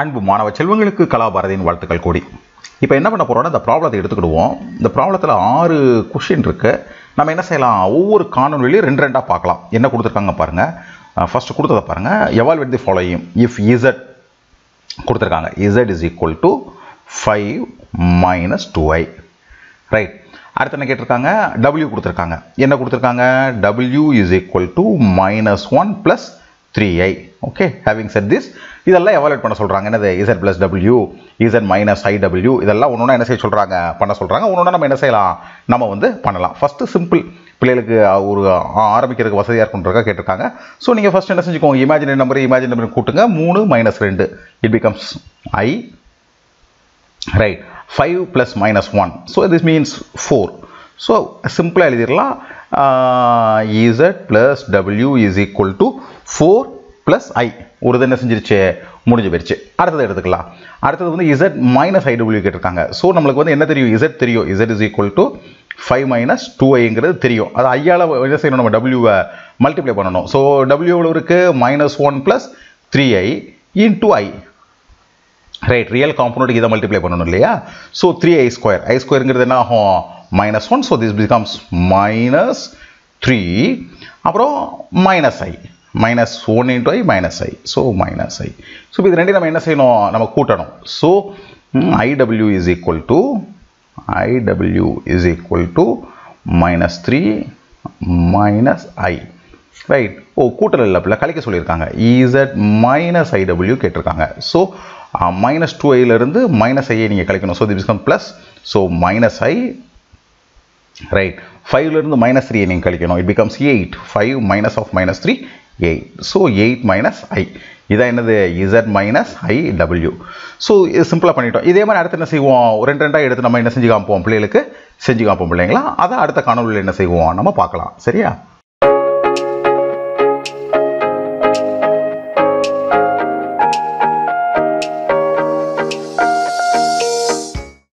அன்பு மாணவ செல்வங்களுக்கு கலாபாரதியின் வாழ்த்துக்கள் கூடி இப்போ என்ன பண்ண போகிறோம்னா இந்த ப்ராப்ளத்தை எடுத்துக்கிடுவோம் இந்த ப்ராப்ளத்தில் ஆறு கொஷின் இருக்குது நம்ம என்ன செய்யலாம் ஒவ்வொரு காணொலியிலையும் ரெண்டு ரெண்டாக பார்க்கலாம் என்ன கொடுத்துருக்காங்க பாருங்கள் ஃபஸ்ட்டு கொடுத்ததை பாருங்கள் எவால் வெட் தி ஃபாலோயும் இஃப் இசட் கொடுத்துருக்காங்க Z is equal to five minus two I right அடுத்து என்ன கேட்டிருக்காங்க டபிள்யூ கொடுத்துருக்காங்க என்ன கொடுத்துருக்காங்க W is equal to minus one plus three I okay having set this இதெல்லாம் எவாலுவேட் பண்ண சொல்கிறாங்க என்னது Z plus W Z minus ஐ டபிள்யூ இதெல்லாம் ஒன்று என்ன செய்ய சொல்கிறாங்க பண்ண சொல்கிறாங்க ஒன்று நம்ம என்ன செய்யலாம் நம்ம வந்து பண்ணலாம் ஃபஸ்ட்டு சிம்பிள் பிள்ளைகளுக்கு ஒரு ஆரம்பிக்கிறதுக்கு வசதியாக இருக்குன்றக்கா கேட்டிருக்காங்க ஸோ நீங்கள் ஃபஸ்ட் என்ன செஞ்சுக்கோங்க இமேஜினரி நம்பர் இமேஜினரி நம்பர் கூட்டுங்க மூணு மைனஸ் ரெண்டு it becomes i right five plus minus one so this means four so சிம்பிளாக எழுதிடலாம் z plus w is equal to 4 plus i ஒரு என்ன செஞ்சிருச்சு முடிஞ்சு போயிடுச்சு அடுத்தது எடுத்துக்கலாம் அடுத்தது வந்து இசட் மைனஸ் ஐ ஐடபிள்யூ கேட்டிருக்காங்க ஸோ நம்மளுக்கு வந்து என்ன தெரியும் இசட் தெரியும் z is equal to five minus two ஐங்கிறது தெரியும் அது ஐயால் என்ன செய்யணும் நம்ம டபிள்யூவை மல்டிப்ளை பண்ணணும் ஸோ டபிள்யூவில் இருக்குது minus one plus three i into I right real காம்பனோட்டுக்கு இதை மல்டிப்ளை பண்ணணும் இல்லையா so three i square i ஸ்கொயருங்கிறது என்ன ஆகும் minus 1. So, this becomes minus 3. அப்பிறோம் minus i. minus 1 into i minus i. So, minus i. So, இது ரெண்டி நம்ம என்ன செய்யணும் நம்ம கூட்டணும். So, iw is equal to iw is equal to minus 3 minus i. right ஓ கூட்டல் இல்லப்பில் கழிக்க சொல்லியிருக்காங்க இசட் மைனஸ் ஐடபிள்யூ கேட்டிருக்காங்க so minus 2 டூ இருந்து minus i நீங்கள் கழிக்கணும் so this becomes plus so minus i right ஃபைவ்லேருந்து மைனஸ் த்ரீயை நீங்கள் கழிக்கணும் it becomes eight five minus of minus three eight so eight minus i இதான் என்னது இசட் மைனஸ் ஐ டபிள்யூ ஸோ இது சிம்பிளாக பண்ணிட்டோம் இதே மாதிரி அடுத்து என்ன செய்வோம் ரெண்டு ரெண்டாக எடுத்து நம்ம என்ன செஞ்சு காமிப்போம் பிள்ளைகளுக்கு செஞ்சு காமிப்போம் பிள்ளைங்களா அதை அடுத்த காணொலியில் என்ன செய்வோம் நம்ம பார்க்கலாம் சரியா